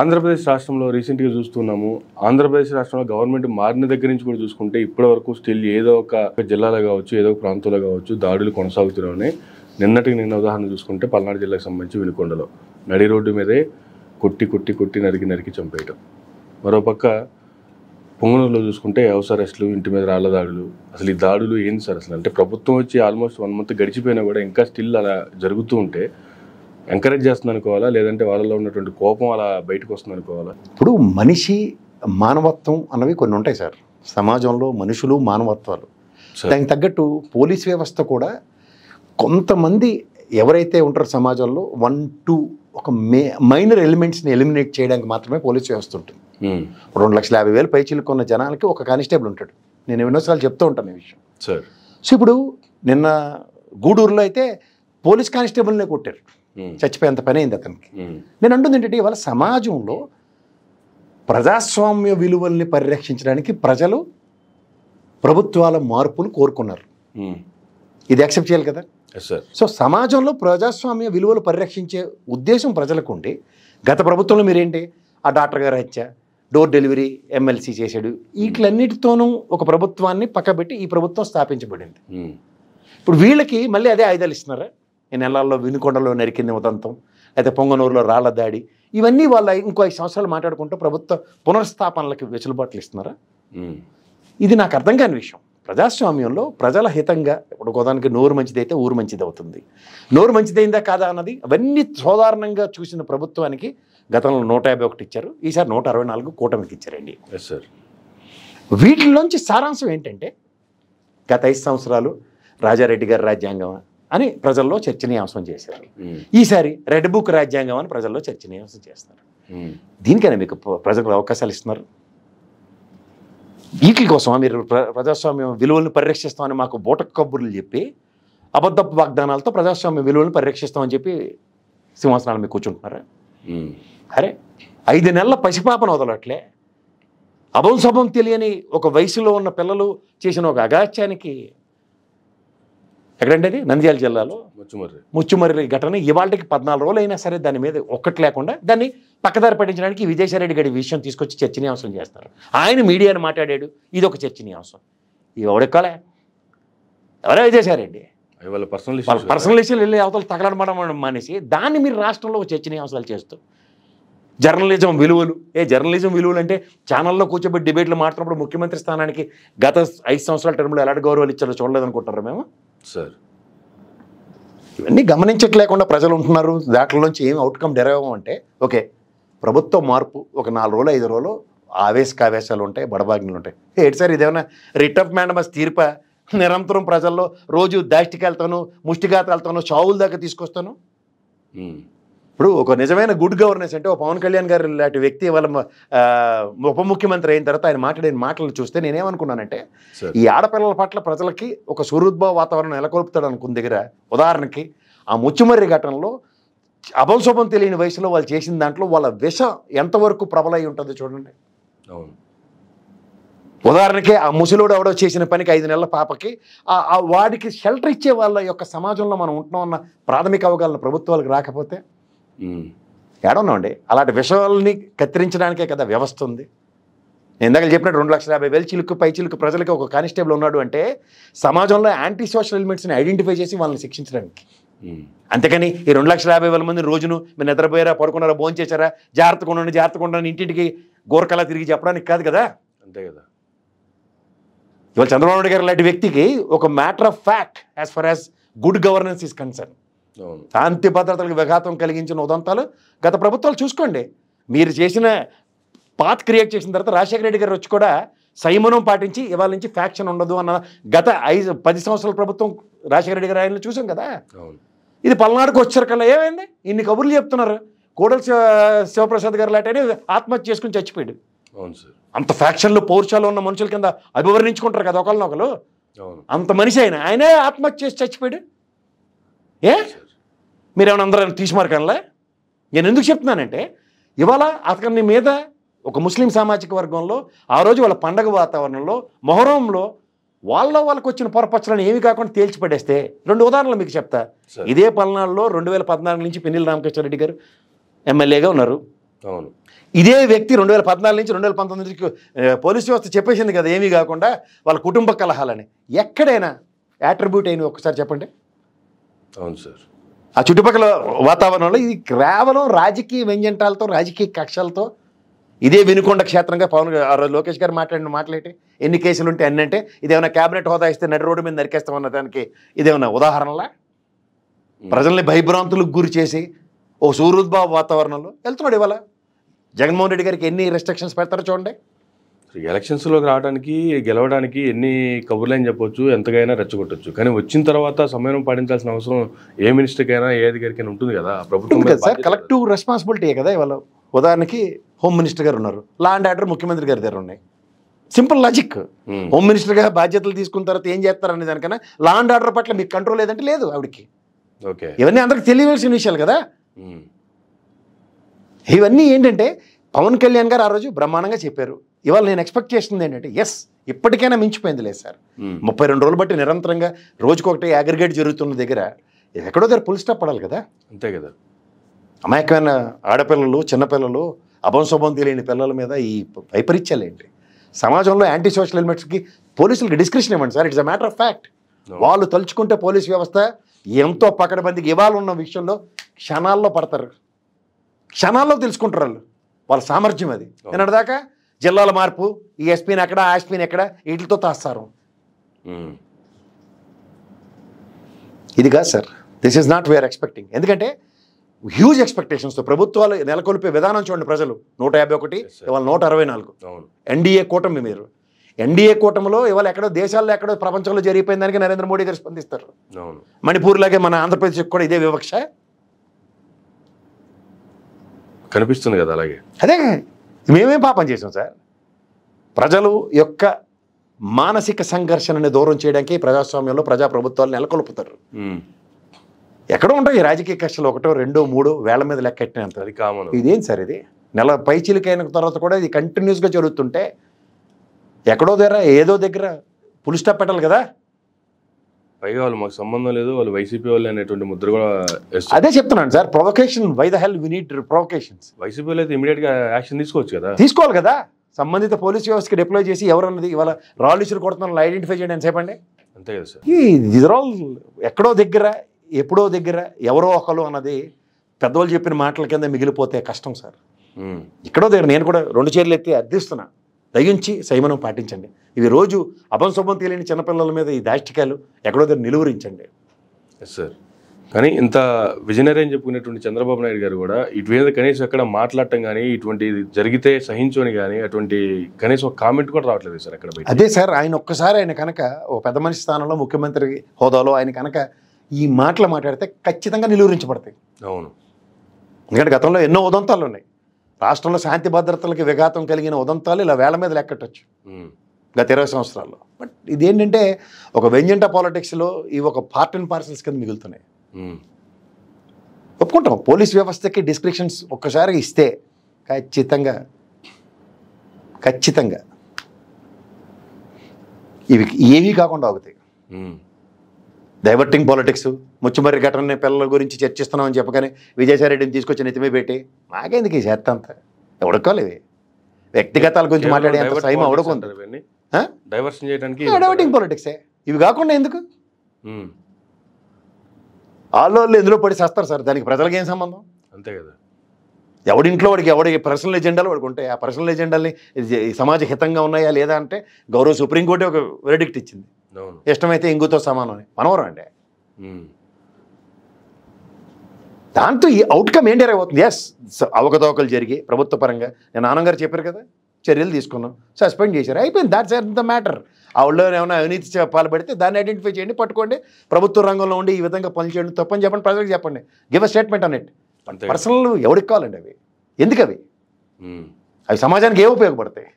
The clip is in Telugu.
ఆంధ్రప్రదేశ్ రాష్ట్రంలో రీసెంట్గా చూస్తున్నాము ఆంధ్రప్రదేశ్ రాష్ట్రంలో గవర్నమెంట్ మారిన దగ్గర నుంచి కూడా చూసుకుంటే ఇప్పటి వరకు స్టిల్ ఏదో ఒక జిల్లాలో కావచ్చు ఏదో ఒక ప్రాంతంలో కావచ్చు దాడులు కొనసాగుతున్నాయి నిన్నటికి నిన్న ఉదాహరణ చూసుకుంటే పల్నాడు జిల్లాకు సంబంధించి వినుకొండలో నడి రోడ్డు మీదే కొట్టి కొట్టి కొట్టి నరికి నరికి చంపేయటం మరోపక్క పొంగనూరులో చూసుకుంటే హౌస్ అరెస్టులు ఇంటి మీద రాళ్ల దాడులు అసలు ఈ దాడులు ఏంటి సార్ అసలు అంటే ప్రభుత్వం వచ్చి ఆల్మోస్ట్ వన్ మంత్ గడిచిపోయినా కూడా ఇంకా స్టిల్ అలా జరుగుతూ ఉంటే ఎంకరేజ్ చేస్తుంది అనుకోవాలా లేదంటే వాళ్ళలో ఉన్నటువంటి కోపం అలా బయటకు వస్తుంది అనుకోవాలా ఇప్పుడు మనిషి మానవత్వం అన్నవి కొన్ని ఉంటాయి సార్ సమాజంలో మనుషులు మానవత్వాలు దానికి తగ్గట్టు పోలీస్ వ్యవస్థ కూడా కొంతమంది ఎవరైతే ఉంటారో సమాజంలో వన్ టూ ఒక మే మైనర్ ఎలిమెంట్స్ని ఎలిమినేట్ చేయడానికి మాత్రమే పోలీస్ వ్యవస్థ ఉంటుంది రెండు లక్షల యాభై వేలు పైచీలకు ఉన్న జనాలకి ఒక కానిస్టేబుల్ ఉంటాడు నేను ఎన్నోసార్లు చెప్తూ ఉంటాను ఈ విషయం సో ఇప్పుడు నిన్న గూడూరులో అయితే పోలీస్ కానిస్టేబుల్నే కొట్టారు చచ్చిపోయేంత పని అయింది అతనికి నేను అంటుంది ఏంటంటే ఇవాళ సమాజంలో ప్రజాస్వామ్య విలువల్ని పరిరక్షించడానికి ప్రజలు ప్రభుత్వాల మార్పులు కోరుకున్నారు ఇది యాక్సెప్ట్ చేయాలి కదా సో సమాజంలో ప్రజాస్వామ్య విలువలు పరిరక్షించే ఉద్దేశం ప్రజలకు ఉండి గత ప్రభుత్వంలో మీరేంటి ఆ డాక్టర్ గారు హత్య డోర్ డెలివరీ ఎమ్మెల్సీ చేశాడు వీటిలన్నిటితోనూ ఒక ప్రభుత్వాన్ని పక్కబెట్టి ఈ ప్రభుత్వం స్థాపించబడింది ఇప్పుడు వీళ్ళకి మళ్ళీ అదే ఆయుధాలు ఇస్తున్నారా ఈ నెలల్లో వినుకొండలో నరికింది ఉదంతం అయితే పొంగనూరులో రాళ్ల దాడి ఇవన్నీ వాళ్ళ ఇంకో ఐదు సంవత్సరాలు మాట్లాడుకుంటూ ప్రభుత్వ పునఃస్థాపనలకు వెసులుబాట్లు ఇస్తున్నారా ఇది నాకు అర్థం కాని విషయం ప్రజాస్వామ్యంలో ప్రజల హితంగా ఇప్పుడు గోదానికి నోరు మంచిదైతే ఊరు మంచిది అవుతుంది నోరు మంచిదైందా కాదా అన్నది అవన్నీ సాధారణంగా చూసిన ప్రభుత్వానికి గతంలో నూట యాభై ఒకటి ఇచ్చారు ఈసారి నూట అరవై నాలుగు కూటమికి ఇచ్చారండి సార్ వీటిలోంచి సారాంశం ఏంటంటే గత ఐదు సంవత్సరాలు రాజారెడ్డి గారి రాజ్యాంగమా అని ప్రజల్లో చర్చనీయాంశం చేశారు ఈసారి రెడ్ బుక్ రాజ్యాంగం అని ప్రజల్లో చర్చనీయాంశం చేస్తారు దీనికైనా మీకు ప్రజలకు అవకాశాలు ఇస్తున్నారు వీటి కోసం మీరు ప్రజాస్వామ్యం విలువలను పరిరక్షిస్తామని మాకు బూట కబుర్లు చెప్పి అబద్ధపు వాగ్దానాలతో ప్రజాస్వామ్య విలువలను పరిరక్షిస్తామని చెప్పి సింహాసనాలు మీకు కూర్చుంటున్నారా అరే ఐదు నెలల పసిపాపను వదలట్లే అభం తెలియని ఒక వయసులో ఉన్న పిల్లలు చేసిన ఒక అగాత్యానికి ఎక్కడంటే అది నంద్యాల జిల్లాలో ముచ్చుమర్రి ముచ్చుమర్రి ఘటన ఇవాళకి పద్నాలుగు రోజులు అయినా సరే దాని మీద ఒక్కటి లేకుండా దాన్ని పక్కదారి పట్టించడానికి విజయసాయిరెడ్డి గడి విషయం తీసుకొచ్చి చర్చనీయాంశం చేస్తారు ఆయన మీడియాను మాట్లాడాడు ఇది ఒక చర్చనీయాంశం ఎవడెక్కాలే ఎవరో విజయసాయిరెడ్డి వాళ్ళ పర్సనల్ పర్సనల్ ఇష్యూలు వెళ్ళి అవతల తగలడమడం మానేసి దాన్ని మీరు రాష్ట్రంలో ఒక చర్చనీయాంశాలు చేస్తూ జర్నలిజం విలువలు ఏ జర్నలిజం విలువలు అంటే ఛానల్లో కూర్చోబెట్టి డిబేట్లు మాట్లాడినప్పుడు ముఖ్యమంత్రి స్థానానికి గత ఐదు సంవత్సరాల టర్మ్లో ఎలాంటి గౌరవాలు ఇచ్చారో అనుకుంటారు మేము సార్ ఇవన్నీ గమనించట్లేకుండా ప్రజలు ఉంటున్నారు దాంట్లో నుంచి ఏం అవుట్కమ్ డెరవం అంటే ఓకే ప్రభుత్వ మార్పు ఒక నాలుగు రోజులు ఐదు రోజులు ఆవేశకావేశాలు ఉంటాయి బడబాగ్నులు ఉంటాయి ఏంటి సార్ ఇదేమైనా రిట్ ఆఫ్ మ్యాండమస్ తీర్ప నిరంతరం ప్రజల్లో రోజు దాష్టికి వెళ్తాను దాష్టికాలతోనూ వెళ్తాను చావుల దాకా తీసుకొస్తాను ఇప్పుడు ఒక నిజమైన గుడ్ గవర్నెన్స్ అంటే ఒక పవన్ కళ్యాణ్ గారు లాంటి వ్యక్తి వాళ్ళ ఉప ముఖ్యమంత్రి అయిన తర్వాత ఆయన మాట్లాడిన మాటలు చూస్తే నేనేమనుకున్నానంటే ఈ ఆడపిల్లల పట్ల ప్రజలకి ఒక సూర్యోద్భవ వాతావరణం నెలకొల్పుతాడు అనుకున్న దగ్గర ఉదాహరణకి ఆ ముచ్చుమర్రి ఘటనలో అభంశుభం తెలియని వయసులో వాళ్ళు చేసిన దాంట్లో వాళ్ళ విష ఎంతవరకు ప్రబలై ఉంటుంది చూడండి అవును ఉదాహరణకి ఆ ముసలోడు ఎవడో చేసిన పనికి ఐదు నెలల పాపకి వాడికి షెల్టర్ ఇచ్చే వాళ్ళ యొక్క సమాజంలో మనం ఉంటున్నామన్న ప్రాథమిక అవగాహన ప్రభుత్వాలకు రాకపోతే ఏడవనండి అలాంటి విషయాలని కత్తిరించడానికే కదా వ్యవస్థ ఉంది నేను ఇందాక చెప్పినట్టు రెండు లక్షల యాభై వేలు చిలుకు పై చిలుకు ప్రజలకి ఒక కానిస్టేబుల్ ఉన్నాడు అంటే సమాజంలో యాంటీ సోషల్ ఎలిమెంట్స్ని ఐడెంటిఫై చేసి వాళ్ళని శిక్షించడానికి అంతేకాని ఈ రెండు లక్షల యాభై వేల మంది రోజును మీరు నిద్రపోయారా పడుకున్నారా భోజనం చేశారా జాగ్రత్తగా ఉండండి జాగ్రత్తగా ఉండండి ఇంటింటికి గోరకలా తిరిగి చెప్పడానికి కాదు కదా అంతే కదా ఇవాళ చంద్రబాబు నాయుడు గారు లాంటి వ్యక్తికి ఒక matter of fact as far as good governance is concern శాంతి భద్రతలకు విఘాతం కలిగించిన ఉదంతాలు గత ప్రభుత్వాలు చూసుకోండి మీరు చేసిన పాత్ క్రియేట్ చేసిన తర్వాత రాజశేఖర రెడ్డి గారు వచ్చి కూడా సంయమనం పాటించి ఇవాళ నుంచి ఫ్యాక్షన్ ఉండదు అన్న గత ఐదు పది సంవత్సరాల ప్రభుత్వం రాజశేఖర రెడ్డి గారు ఆయన చూసాం కదా ఇది పల్నాడుకు వచ్చారు కల్లా ఏమైంది ఇన్ని కబుర్లు చెప్తున్నారు కోడల శివప్రసాద్ గారు లాంటి ఆత్మహత్య చేసుకుని చచ్చిపోయాడు అంత ఫ్యాక్షన్లు పౌరుషాలు ఉన్న మనుషుల కింద అభివర్ణించుకుంటారు కదా ఒకళ్ళనొకరు అంత మనిషి ఆయన ఆయనే ఆత్మహత్య చేసి చచ్చిపోయాడు ఏ మీరేమైనా అందరూ తీసిమార్కనలే నేను ఎందుకు చెప్తున్నానంటే ఇవాళ అతని మీద ఒక ముస్లిం సామాజిక వర్గంలో ఆ రోజు వాళ్ళ పండగ వాతావరణంలో మొహరంలో వాళ్ళ వాళ్ళకు వచ్చిన పొరపచ్చలను ఏమి కాకుండా తేల్చిపడేస్తే రెండు ఉదాహరణలు మీకు చెప్తా ఇదే పల్నాడులో రెండు వేల పద్నాలుగు నుంచి పిన్నెల రామకృష్ణారెడ్డి గారు ఎమ్మెల్యేగా ఉన్నారు అవును ఇదే వ్యక్తి రెండు వేల పద్నాలుగు నుంచి రెండు వేల పంతొమ్మిది నుంచి పోలీస్ వ్యవస్థ చెప్పేసింది కదా ఏమీ కాకుండా వాళ్ళ కుటుంబ కలహాలని ఎక్కడైనా యాట్రిబ్యూట్ అయినవి ఒకసారి చెప్పండి అవును సార్ ఆ చుట్టుపక్కల వాతావరణంలో ఇది కేవలం రాజకీయ వ్యంజంటాలతో రాజకీయ కక్షలతో ఇదే వినుకొండ క్షేత్రంగా పవన్ లోకేష్ గారు మాట్లాడిన మాట్లాడి ఎన్ని కేసులు ఉంటే అన్ని అంటే ఇదేమైనా క్యాబినెట్ హోదా ఇస్తే నడి రోడ్డు మీద నరికేస్తామన్న దానికి ఇదేమైనా ఉదాహరణలా ప్రజల్ని భయభ్రాంతులకు గురి చేసి ఓ సూరుద్భావ వాతావరణంలో వెళ్తున్నాడు ఇవాళ జగన్మోహన్ రెడ్డి గారికి ఎన్ని రెస్ట్రిక్షన్స్ పెడతారో చూడండి ఎలక్షన్స్లో రావడానికి గెలవడానికి ఎన్ని కబుర్లైన్ చెప్పొచ్చు ఎంతకైనా రెచ్చగొట్టచ్చు కానీ వచ్చిన తర్వాత సమయం పాటించాల్సిన అవసరం ఏ మినిస్టర్కైనా ఏ అధికారికైనా ఉంటుంది కదా ప్రభుత్వం సార్ కలెక్టివ్ రెస్పాన్సిబిలిటీ కదా ఇవాళ ఉదాహరణకి హోమ్ మినిస్టర్ గారు ఉన్నారు లా అండ్ ఆర్డర్ ముఖ్యమంత్రి గారి దగ్గర ఉన్నాయి సింపుల్ లాజిక్ హోమ్ మినిస్టర్గా బాధ్యతలు తీసుకున్న తర్వాత ఏం చేస్తారనే దానికన్నా లా అండ్ ఆర్డర్ పట్ల మీకు కంట్రోల్ లేదంటే లేదు ఆవిడకి ఓకే ఇవన్నీ అందరికి తెలియవలసిన విషయాలు కదా hmm. ఇవన్నీ ఏంటంటే పవన్ కళ్యాణ్ గారు ఆ రోజు బ్రహ్మాండంగా చెప్పారు ఇవాళ నేను ఎక్స్పెక్ట్ చేసింది ఏంటంటే ఎస్ ఇప్పటికైనా మించిపోయింది లేదు సార్ hmm. ముప్పై రెండు రోజులు బట్టి నిరంతరంగా రోజుకొకటి అగ్రిగేట్ జరుగుతున్న దగ్గర ఎక్కడో దగ్గర పులిస్ట పడాలి కదా అంతే కదా అమాయకమైన ఆడపిల్లలు చిన్నపిల్లలు అభంశుభం తెలియని పిల్లల మీద ఈ వైపరీత్యాలు ఏంటి సమాజంలో యాంటీ సోషల్ ఎలిమెంట్స్కి పోలీసులకి డిస్క్రిప్షన్ ఇవ్వండి sir it's a matter of fact వాళ్ళు తలుచుకుంటే పోలీస్ వ్యవస్థ ఎంతో పకడబందికి ఇవాళ ఉన్న విషయంలో క్షణాల్లో పడతారు క్షణాల్లో తెలుసుకుంటారు వాళ్ళు వాళ్ళ సామర్థ్యం అది దాకా జిల్లాల మార్పు ఈ ఎస్పీని ఎక్కడ ఆ ఎస్పీని ఎక్కడ వీటితో తాస్తారు ఇది కాదు sir this is not we are expecting ఎందుకంటే హ్యూజ్ ఎక్స్పెక్టేషన్స్తో ప్రభుత్వాలు నెలకొల్పే విధానం చూడండి ప్రజలు నూట యాభై ఒకటి ఇవాళ నూట అరవై నాలుగు ఎన్డీఏ కూటమి మీరు ఎన్డీఏ కూటమిలో ఇవాళ ఎక్కడో దేశాల్లో ఎక్కడో ప్రపంచంలో జరిగిపోయిన దానికి నరేంద్ర మోడీ గారు స్పందిస్తారు మణిపూర్ లాగే మన ఆంధ్రప్రదేశ్ కూడా ఇదే వివక్ష కనిపిస్తుంది కదా అలాగే అదే మేమేం పాపం చేసాం సార్ ప్రజలు యొక్క మానసిక సంఘర్షణని దూరం చేయడానికి ప్రజాస్వామ్యంలో ప్రజాప్రభుత్వాలు నెలకొల్పుతారు ఎక్కడో ఉంటాయి రాజకీయ కక్షలు ఒకటో రెండో మూడో వేల మీద లెక్కెట్టినంత అది కామన్ ఇదేం సార్ ఇది నెల పైచిలికైన తర్వాత కూడా ఇది కంటిన్యూస్గా జరుగుతుంటే ఎక్కడో దగ్గర ఏదో దగ్గర పులిస్టాప్ పెట్టాలి కదా పైగా వాళ్ళు మాకు సంబంధం లేదు వాళ్ళు వైసీపీ వాళ్ళు అనేటువంటి ముద్ర కూడా అదే చెప్తున్నాను sir provocation why the hell we need provocations YCP వాళ్ళు అయితే ఇమీడియట్ యాక్షన్ తీసుకోవచ్చు కదా తీసుకోవాలి కదా సంబంధిత పోలీస్ వ్యవస్థకి డిప్లాయ్ చేసి ఎవరన్నది ఇవాళ రాళ్ళు ఇసులు ఐడెంటిఫై చేయండి చెప్పండి అంతే కదా సార్ ఇది ఆల్ ఎక్కడో దగ్గర ఎప్పుడో దగ్గర ఎవరో ఒకరు అన్నది పెద్దవాళ్ళు చెప్పిన మాటల కింద మిగిలిపోతే కష్టం సార్ ఇక్కడో దగ్గర నేను కూడా రెండు చీరలు ఎత్తి అర్థిస్తున్నాను దయించి సైమనం పాటించండి ఇవి రోజు అపంశుభం తెలియని చిన్నపిల్లల మీద ఈ దాష్టికాలు ఎక్కడో దగ్గర నిలువరించండి సార్ కానీ ఇంత విజనరీ అని చెప్పుకునేటువంటి చంద్రబాబు నాయుడు గారు కూడా ఇటు మీద కనీసం ఎక్కడ మాట్లాడటం కానీ ఇటువంటి జరిగితే సహించుని కానీ అటువంటి కనీసం ఒక కామెంట్ కూడా రావట్లేదు సార్ అక్కడ అదే సార్ ఆయన ఒక్కసారి ఆయన కనుక ఓ పెద్ద మనిషి స్థానంలో ముఖ్యమంత్రి హోదాలో ఆయన కనుక ఈ మాటలు మాట్లాడితే ఖచ్చితంగా నిలువరించబడతాయి అవును ఎందుకంటే గతంలో ఎన్నో ఉదంతాలు ఉన్నాయి రాష్ట్రంలో శాంతి భద్రతలకి విఘాతం కలిగిన ఉదంతాలు ఇలా వేల మీద లెక్కటచ్చు గత ఇరవై సంవత్సరాల్లో బట్ ఇదేంటంటే ఒక వెంజంట పాలిటిక్స్లో ఈ ఒక పార్ట్ అండ్ పార్సల్స్ కింద మిగులుతున్నాయి ఒప్పుకుంటాం పోలీస్ వ్యవస్థకి డిస్క్రిప్షన్స్ ఒక్కసారి ఇస్తే ఖచ్చితంగా ఖచ్చితంగా ఇవి ఏవి కాకుండా అవుతాయి డైవర్టింగ్ పాలిటిక్స్ ముచ్చుమర్రి ఘటన పిల్లల గురించి చర్చిస్తున్నామని చెప్పగానే విజయసాయిరెడ్డిని తీసుకొచ్చి నెత్తిమే పెట్టి మాకెందుకు ఈ చేత అంత ఉడకోలేదు వ్యక్తిగతాల గురించి మాట్లాడే టైం డైవర్షన్ చేయడానికి డైవర్టింగ్ పాలిటిక్సే ఇవి కాకుండా ఎందుకు వాళ్ళు ఎందులో పడి చేస్తారు సార్ దానికి ప్రజలకు ఏం సంబంధం అంతే కదా ఎవడింట్లో వాడికి ఎవడి పర్సనల్ ఎజెండాలు వాడికి ఉంటాయి ఆ పర్సనల్ ఎజెండాల్ని సమాజ హితంగా ఉన్నాయా లేదా అంటే గౌరవ సుప్రీంకోర్టు ఒక వెరడిక్ట్ ఇచ్చింది ఇష్టమైతే ఇంగుతో సమానం అని మనవరం అండి దాంతో ఈ అవుట్కమ్ ఏం డైరెక్ట్ అవుతుంది ఎస్ అవకతవకలు జరిగి ప్రభుత్వ పరంగా నేను ఆనంగారు చెప్పారు కదా చర్యలు తీసుకున్నాం సస్పెండ్ చేశారు అయిపోయింది దాట్స్ ద మ్యాటర్ ఆ ఊళ్ళో ఏమైనా అవినీతి పాల్పడితే దాన్ని ఐడెంటిఫై చేయండి పట్టుకోండి ప్రభుత్వ రంగంలో ఉండి ఈ విధంగా పనులు చేయండి తప్పని చెప్పండి ప్రజలకు చెప్పండి గివ్ అ స్టేట్మెంట్ అన్నట్టు పర్సనల్ ఎవరికి కావాలండి అవి ఎందుకవి అవి అవి సమాజానికి ఏ ఉపయోగపడతాయి